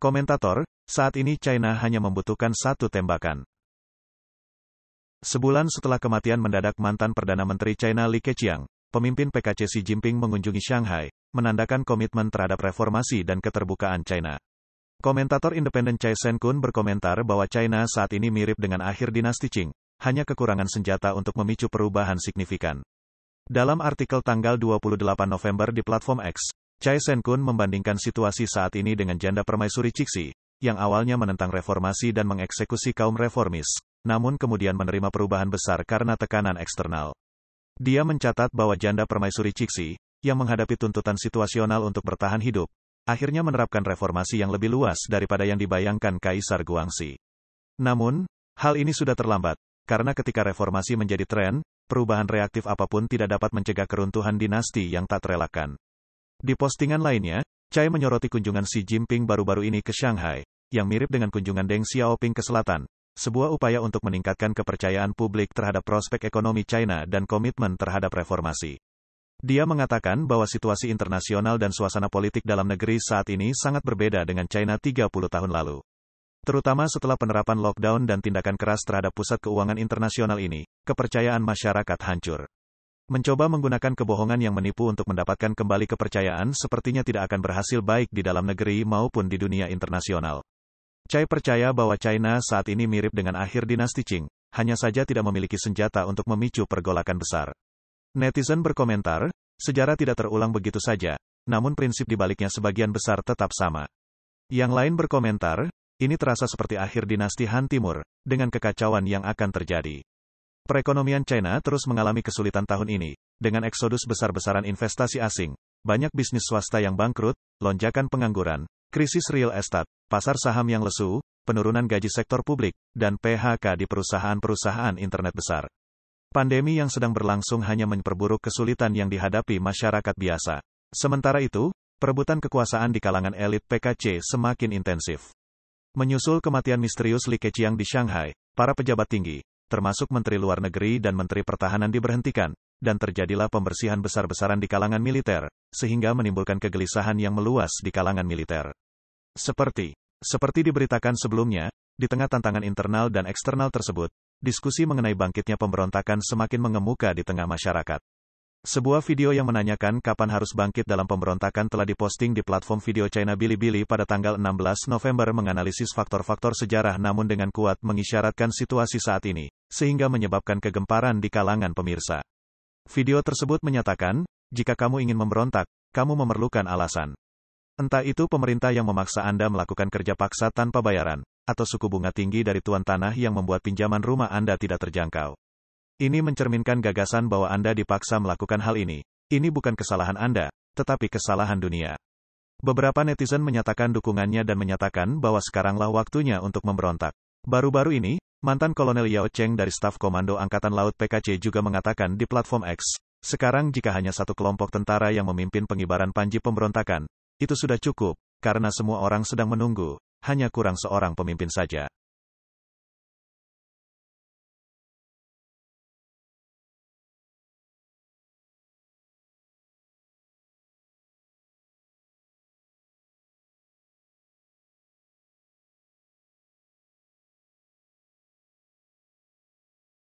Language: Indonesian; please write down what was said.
Komentator, saat ini China hanya membutuhkan satu tembakan. Sebulan setelah kematian mendadak mantan Perdana Menteri China Li Keqiang, pemimpin PKC Xi Jinping mengunjungi Shanghai, menandakan komitmen terhadap reformasi dan keterbukaan China. Komentator independen Chai Sen-kun berkomentar bahwa China saat ini mirip dengan akhir dinasti Qing, hanya kekurangan senjata untuk memicu perubahan signifikan. Dalam artikel tanggal 28 November di platform X, Chai Sen-kun membandingkan situasi saat ini dengan janda permaisuri Cixi, yang awalnya menentang reformasi dan mengeksekusi kaum reformis, namun kemudian menerima perubahan besar karena tekanan eksternal. Dia mencatat bahwa janda permaisuri Cixi, yang menghadapi tuntutan situasional untuk bertahan hidup, akhirnya menerapkan reformasi yang lebih luas daripada yang dibayangkan Kaisar Guangxi. Namun, hal ini sudah terlambat, karena ketika reformasi menjadi tren, perubahan reaktif apapun tidak dapat mencegah keruntuhan dinasti yang tak terelakkan. Di postingan lainnya, Cai menyoroti kunjungan Xi Jinping baru-baru ini ke Shanghai, yang mirip dengan kunjungan Deng Xiaoping ke selatan, sebuah upaya untuk meningkatkan kepercayaan publik terhadap prospek ekonomi China dan komitmen terhadap reformasi. Dia mengatakan bahwa situasi internasional dan suasana politik dalam negeri saat ini sangat berbeda dengan China 30 tahun lalu. Terutama setelah penerapan lockdown dan tindakan keras terhadap pusat keuangan internasional ini, kepercayaan masyarakat hancur. Mencoba menggunakan kebohongan yang menipu untuk mendapatkan kembali kepercayaan sepertinya tidak akan berhasil baik di dalam negeri maupun di dunia internasional. Cai percaya bahwa China saat ini mirip dengan akhir dinasti Qing, hanya saja tidak memiliki senjata untuk memicu pergolakan besar. Netizen berkomentar, sejarah tidak terulang begitu saja, namun prinsip dibaliknya sebagian besar tetap sama. Yang lain berkomentar, ini terasa seperti akhir dinasti Han Timur, dengan kekacauan yang akan terjadi. Perekonomian China terus mengalami kesulitan tahun ini, dengan eksodus besar-besaran investasi asing, banyak bisnis swasta yang bangkrut, lonjakan pengangguran, krisis real estate, pasar saham yang lesu, penurunan gaji sektor publik, dan PHK di perusahaan-perusahaan internet besar. Pandemi yang sedang berlangsung hanya memperburuk kesulitan yang dihadapi masyarakat biasa. Sementara itu, perebutan kekuasaan di kalangan elit PKC semakin intensif. Menyusul kematian misterius Li Keqiang di Shanghai, para pejabat tinggi, termasuk Menteri Luar Negeri dan Menteri Pertahanan diberhentikan, dan terjadilah pembersihan besar-besaran di kalangan militer, sehingga menimbulkan kegelisahan yang meluas di kalangan militer. Seperti, seperti diberitakan sebelumnya, di tengah tantangan internal dan eksternal tersebut, diskusi mengenai bangkitnya pemberontakan semakin mengemuka di tengah masyarakat. Sebuah video yang menanyakan kapan harus bangkit dalam pemberontakan telah diposting di platform video China Bilibili pada tanggal 16 November menganalisis faktor-faktor sejarah namun dengan kuat mengisyaratkan situasi saat ini, sehingga menyebabkan kegemparan di kalangan pemirsa. Video tersebut menyatakan, jika kamu ingin memberontak, kamu memerlukan alasan. Entah itu pemerintah yang memaksa Anda melakukan kerja paksa tanpa bayaran, atau suku bunga tinggi dari tuan tanah yang membuat pinjaman rumah Anda tidak terjangkau. Ini mencerminkan gagasan bahwa Anda dipaksa melakukan hal ini. Ini bukan kesalahan Anda, tetapi kesalahan dunia. Beberapa netizen menyatakan dukungannya dan menyatakan bahwa sekaranglah waktunya untuk memberontak. Baru-baru ini, mantan Kolonel Yao Cheng dari staf Komando Angkatan Laut PKC juga mengatakan di platform X, sekarang jika hanya satu kelompok tentara yang memimpin pengibaran panji pemberontakan, itu sudah cukup, karena semua orang sedang menunggu, hanya kurang seorang pemimpin saja.